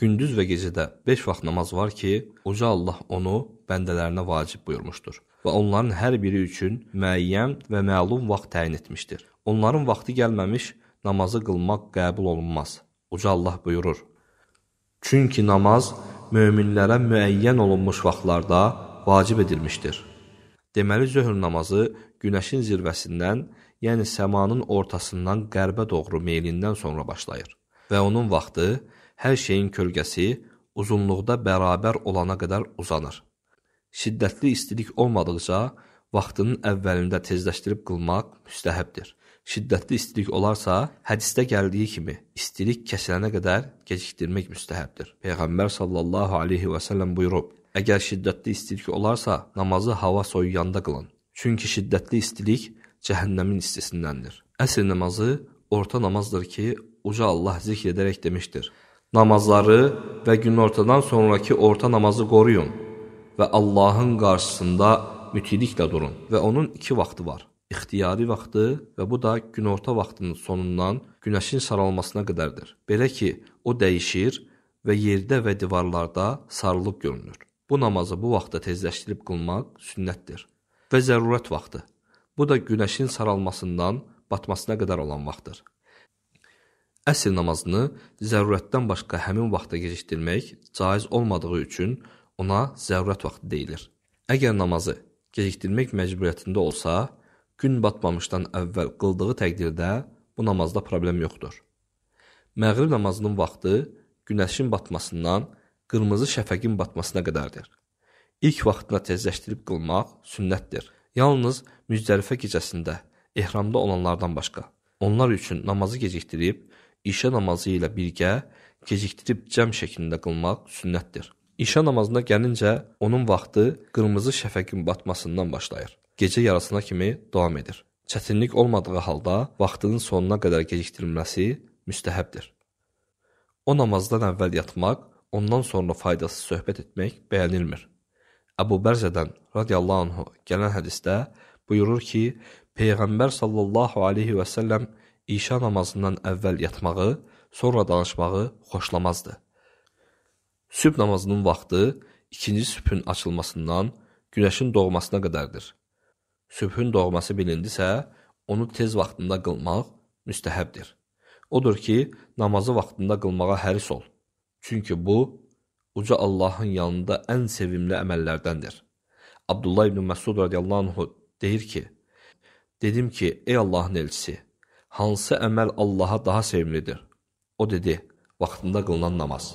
Gündüz və gecədə 5 vaxt namaz var ki, uca Allah onu bəndələrinə vacib buyurmuşdur və onların hər biri üçün müəyyən və məlum vaxt təyin etmişdir. Onların vaxtı gəlməmiş namazı qılmaq qəbul olunmaz. Uca Allah buyurur: Çünki namaz möminlərə müəyyən olunmuş vaxtlarda vacib edilmişdir. Deməli zöhr namazı günəşin zirvəsindən, yəni səmanın ortasından qərbə doğru meylindən sonra başlayır və onun vaxtı Hər şeyin kölgəsi uzunluqda bərabər olana qədər uzanır. Şiddətli istilik olmadıqca vaxtının əvvəlində tezləşdirib qılmaq müstəhəbdir. Şiddətli istilik olarsa, hədisdə gəldiyi kimi istilik kəsilənə qədər gecikdirmək müstəhəbdir. Peyğəmbər sallallahu alayhi və sallam buyurub: "Əgər şiddətli istilik olarsa, namazı hava soyuyanda qılın. Çünki şiddətli istilik cəhənnəmin istisindəndir." Əsr namazı orta namazdır ki, uca Allah zikr edərək demişdir: Namazları və günortadan sonraki orta namazı qoruyun və Allahın qarşısında mütiliklə durun və onun iki vaxtı var. İxtiyari vaxtı və bu da günorta vaxtının sonundan günəşin saralmasına qədərdir. Belə ki, o dəyişir və yerdə və divarlarda sarılıb görünür. Bu namazı bu vaxtda tezləşdirib qılmaq sünnətdir. Və zərurət vaxtı. Bu da günəşin saralmasından batmasına qədər olan vaxtdır. Əsr namazını zərurətdən başqa həmin vaxta gecikdirmək caiz olmadığı üçün ona zərurət vaxtı deyilir. Əgər namazı gecikdirmək məcburiyyətində olsa, gün batmamışdan əvvəl qıldığı təqdirdə bu namazda problem yoxdur. Məğrib namazının vaxtı günəşin batmasından qırmızı şəfəqin batmasına qədərdir. İlk vaxtına tezləşdirib qılmaq sünnətdir. Yalnız Müzdəlifə gecəsində ehramda olanlardan başqa onlar üçün namazı gecikdirib İşə namazı ilə birgə gecikdirib cəm şəklində qılmaq sünnətdir. İşə namazına gəlincə onun vaxtı qırmızı şəfəqin batmasından başlayır. Gecə yarısına kimi davam edir. Çətinlik olmadığı halda vaxtının sonuna qədər gecikdirilməsi müstəhəbdir. O namazdan əvvəl yatmaq, ondan sonra faydası söhbət etmək bəyənilmir. Əbu Bərzədən radiyallahu anhu gələn hədisdə buyurur ki, Peyğəmbər sallallahu aleyhi və səlləm İşa namazından əvvəl yatmağı, sonra danışmağı xoşlamazdı. Sübh namazının vaxtı ikinci sübhün açılmasından günəşin doğmasına qədərdir. Sübhün doğması bilindisə, onu tez vaxtında qılmaq müstəhəbdir. Odur ki, namazı vaxtında qılmağa həris ol. Çünki bu, uca Allahın yanında ən sevimli əməllərdəndir. Abdullah ibn Məsud radiyallahu anh deyir ki, Dedim ki, ey Allahın elçisi, hansı əməl Allaha daha sevimlidir? O dedi, vaxtında qılınan namaz.